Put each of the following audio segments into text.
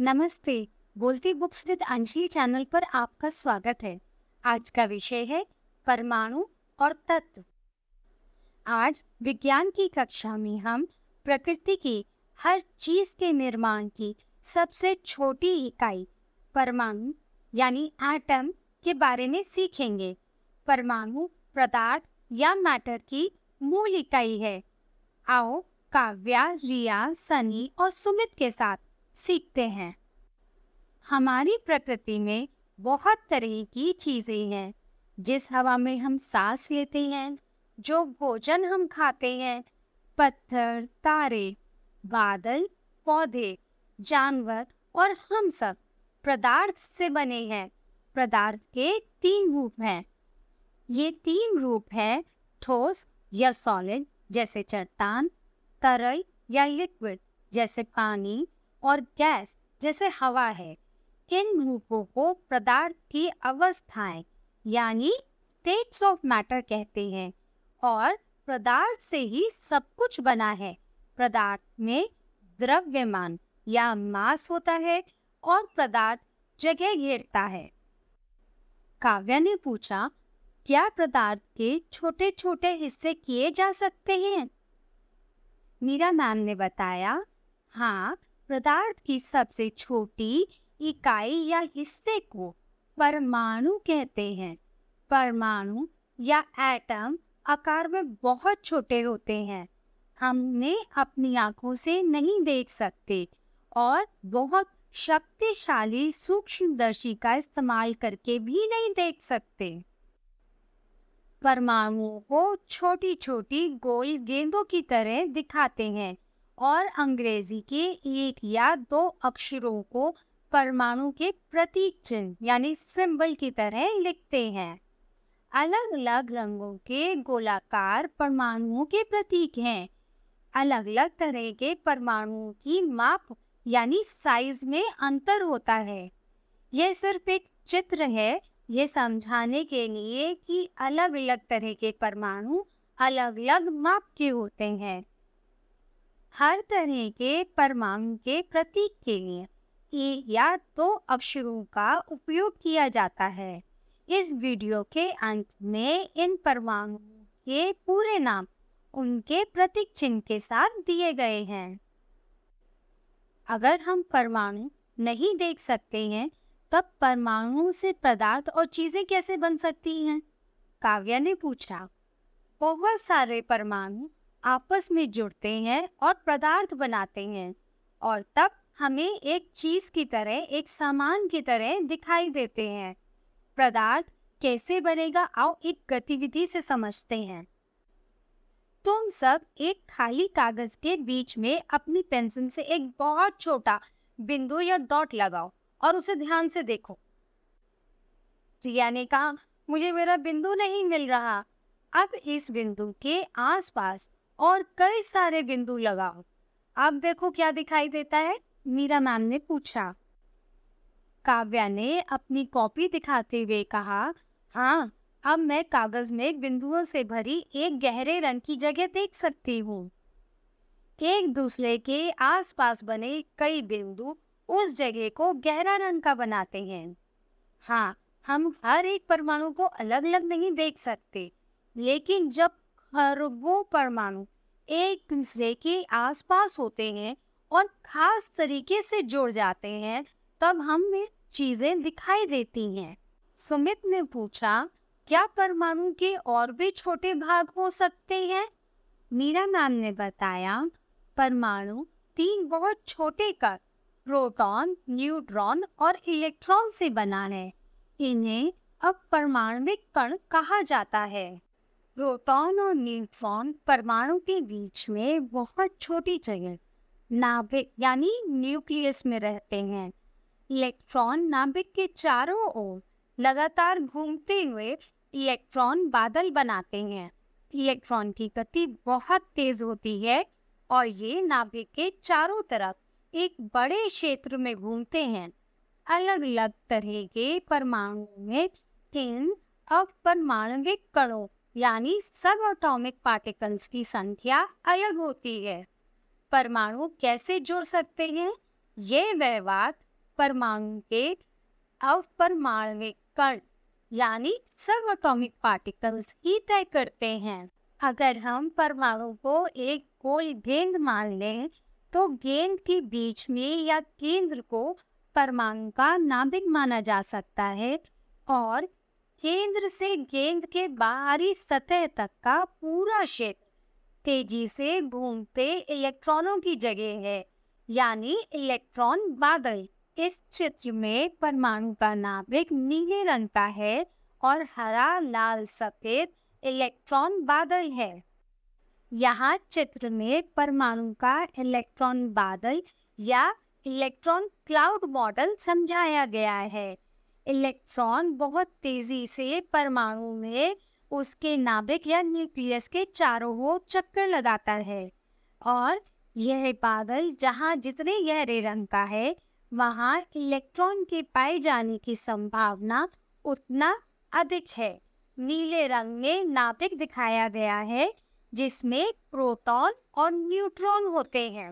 नमस्ते बोलती books with Anjali channel पर आपका स्वागत है आज का विषय है परमाणु और तत्व आज विज्ञान की कक्षा में हम प्रकृति की हर चीज के निर्माण की सबसे छोटी इकाई परमाणु यानी एटम के बारे में सीखेंगे परमाणु पदार्थ या मैटर की मूल इकाई है आओ काव्या रिया सनी और सुमित के साथ सीखते हैं हमारी प्रकृति में बहुत तरह की चीज़ें हैं जिस हवा में हम सांस लेते हैं जो भोजन हम खाते हैं पत्थर तारे बादल पौधे जानवर और हम सब पदार्थ से बने हैं पदार्थ के तीन रूप हैं ये तीन रूप हैं ठोस या सॉलिड जैसे चट्टान तरल या लिक्विड जैसे पानी और गैस जैसे हवा है इन रूपों को पदार्थ की अवस्थाएं यानी स्टेट्स ऑफ मैटर कहते हैं और पदार्थ से ही सब कुछ बना है पदार्थ में द्रव्यमान या मास होता है और पदार्थ जगह घेरता है काव्या ने पूछा क्या पदार्थ के छोटे छोटे हिस्से किए जा सकते हैं मीरा मैम ने बताया हाँ पदार्थ की सबसे छोटी इकाई या हिस्से को परमाणु कहते हैं परमाणु या एटम आकार में बहुत छोटे होते हैं हम उन्हें अपनी आंखों से नहीं देख सकते और बहुत शक्तिशाली सूक्ष्मदर्शी का इस्तेमाल करके भी नहीं देख सकते परमाणुओं को छोटी छोटी गोल गेंदों की तरह दिखाते हैं और अंग्रेजी के एक या दो अक्षरों को परमाणु के प्रतीक चिन्ह यानी सिंबल की तरह लिखते हैं अलग अलग रंगों के गोलाकार परमाणुओं के प्रतीक हैं अलग अलग तरह के परमाणुओं की माप यानी साइज में अंतर होता है यह सिर्फ एक चित्र है यह समझाने के लिए कि अलग अलग तरह के परमाणु अलग अलग माप के होते हैं हर तरह के परमाणु के प्रतीक के लिए एक या दो अक्षरों का उपयोग किया जाता है इस वीडियो के अंत में इन परमाणु के पूरे नाम उनके प्रतीक चिन्ह के साथ दिए गए हैं अगर हम परमाणु नहीं देख सकते हैं तब परमाणु से पदार्थ और चीजें कैसे बन सकती हैं काव्या ने पूछा बहुत सारे परमाणु आपस में जुड़ते हैं और पदार्थ बनाते हैं और तब हमें एक चीज की तरह एक सामान की तरह दिखाई देते हैं पदार्थ कैसे बनेगा आओ एक गतिविधि से समझते हैं तुम सब एक खाली कागज के बीच में अपनी पेंसिल से एक बहुत छोटा बिंदु या डॉट लगाओ और उसे ध्यान से देखो रिया ने कहा मुझे मेरा बिंदु नहीं मिल रहा अब इस बिंदु के आसपास और कई सारे बिंदु लगाओ अब देखो क्या दिखाई देता है मीरा मैम ने पूछा काव्या ने अपनी कॉपी दिखाते हुए कहा हाँ अब मैं कागज में बिंदुओं से भरी एक गहरे रंग की जगह देख सकती हूँ एक दूसरे के आसपास बने कई बिंदु उस जगह को गहरा रंग का बनाते हैं हाँ हम हर एक परमाणु को अलग अलग नहीं देख सकते लेकिन जब खरबों परमाणु एक दूसरे के आसपास होते हैं और खास तरीके से जुड़ जाते हैं तब हमें चीजें दिखाई देती हैं सुमित ने पूछा क्या परमाणु के और भी छोटे भाग हो सकते हैं मीरा मैम ने बताया परमाणु तीन बहुत छोटे कण प्रोटॉन, न्यूट्रॉन और इलेक्ट्रॉन से बना है इन्हें अब परमाणु कण कहा जाता है प्रोटॉन और न्यूट्रॉन परमाणु के बीच में बहुत छोटी जगह नाभिक यानी न्यूक्लियस में रहते हैं इलेक्ट्रॉन नाभिक के चारों ओर लगातार घूमते हुए इलेक्ट्रॉन बादल बनाते हैं इलेक्ट्रॉन की गति बहुत तेज होती है और ये नाभिक के चारों तरफ एक बड़े क्षेत्र में घूमते हैं अलग अलग तरह के परमाणु में इन अपरमाणविक कणों यानी सब एटॉमिक पार्टिकल्स की संख्या अलग होती है परमाणु कैसे जुड़ सकते हैं ये व्यवहार परमाणु के अवपरमाणविक कण यानी सब एटॉमिक पार्टिकल्स ही तय करते हैं अगर हम परमाणु को एक गोल गेंद मान लें तो गेंद के बीच में या केंद्र को परमाणु का नाभिक माना जा सकता है और केंद्र से गेंद के बाहरी सतह तक का पूरा क्षेत्र तेजी से घूमते इलेक्ट्रॉनों की जगह है यानी इलेक्ट्रॉन बादल इस चित्र में परमाणु का नाभिक नीले रंग का है और हरा लाल सफेद इलेक्ट्रॉन बादल है यहाँ चित्र में परमाणु का इलेक्ट्रॉन बादल या इलेक्ट्रॉन क्लाउड मॉडल समझाया गया है इलेक्ट्रॉन बहुत तेजी से परमाणु में उसके नाभिक या न्यूक्लियस के चारों ओर चक्कर लगाता है और यह बादल जहाँ जितने गहरे रंग का है वहाँ इलेक्ट्रॉन के पाए जाने की संभावना उतना अधिक है नीले रंग में नाभिक दिखाया गया है जिसमें प्रोटॉन और न्यूट्रॉन होते हैं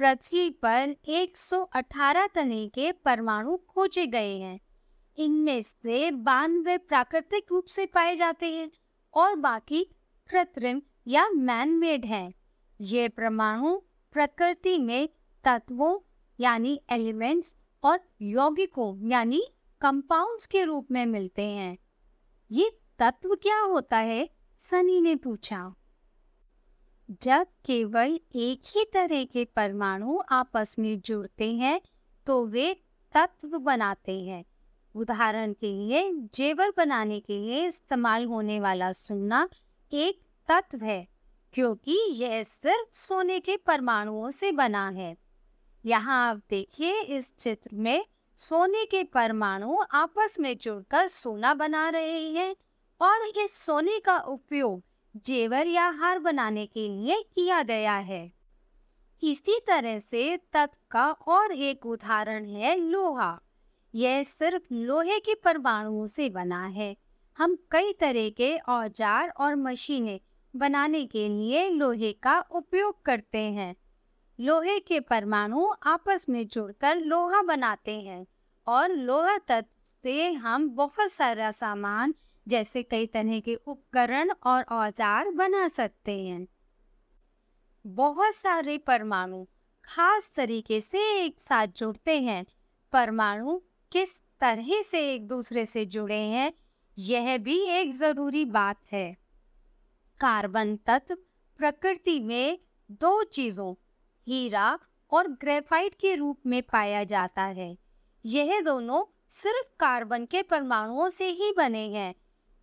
पृथ्वी पर 118 तरह के परमाणु खोजे गए हैं इनमें से बानवे प्राकृतिक रूप से पाए जाते हैं और बाकी कृत्रिम या मैनमेड हैं ये परमाणु प्रकृति में तत्वों यानी एलिमेंट्स और यौगिकों यानी कंपाउंड्स के रूप में मिलते हैं ये तत्व क्या होता है सनी ने पूछा जब केवल एक ही तरह के परमाणु आपस में जुड़ते हैं तो वे तत्व बनाते हैं उदाहरण के लिए जेवर बनाने के लिए इस्तेमाल होने वाला सोना एक तत्व है क्योंकि यह सिर्फ सोने के परमाणुओं से बना है यहाँ आप देखिए इस चित्र में सोने के परमाणु आपस में जुड़कर सोना बना रहे हैं और इस सोने का उपयोग जेवर या हार बनाने के लिए किया गया है इसी तरह से तत् का और एक उदाहरण है लोहा यह सिर्फ लोहे के परमाणुओं से बना है हम कई तरह के औजार और मशीनें बनाने के लिए लोहे का उपयोग करते हैं लोहे के परमाणु आपस में जुड़कर लोहा बनाते हैं और लोहा तत्व से हम बहुत सारा सामान जैसे कई तरह के उपकरण और औजार बना सकते हैं बहुत सारे परमाणु खास तरीके से एक साथ जुड़ते हैं परमाणु किस तरह से एक दूसरे से जुड़े हैं यह भी एक जरूरी बात है कार्बन तत्व प्रकृति में दो चीजों हीरा और ग्रेफाइट के रूप में पाया जाता है यह दोनों सिर्फ कार्बन के परमाणुओं से ही बने हैं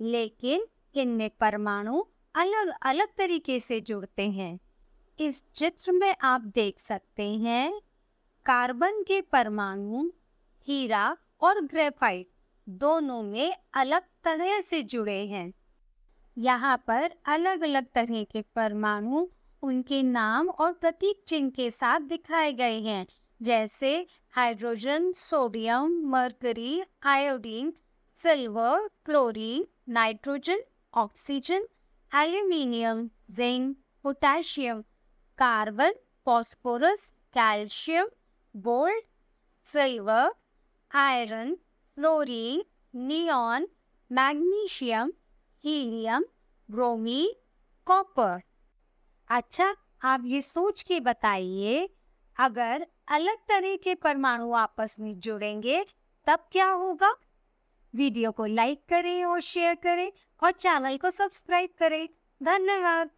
लेकिन इनमें परमाणु अलग अलग तरीके से जुड़ते हैं इस चित्र में आप देख सकते हैं कार्बन के परमाणु हीरा और ग्रेफाइट दोनों में अलग तरह से जुड़े हैं यहाँ पर अलग अलग तरह के परमाणु उनके नाम और प्रतीक चिन्ह के साथ दिखाए गए हैं जैसे hydrogen sodium mercury iodine silver chlorine nitrogen oxygen aluminium zinc potassium carbon phosphorus calcium gold silver iron fluorine neon magnesium helium bromine copper अच्छा आप ये सोच के बताइए अगर अलग तरह के परमाणु आपस में जुड़ेंगे तब क्या होगा वीडियो को लाइक करें और शेयर करें और चैनल को सब्सक्राइब करें धन्यवाद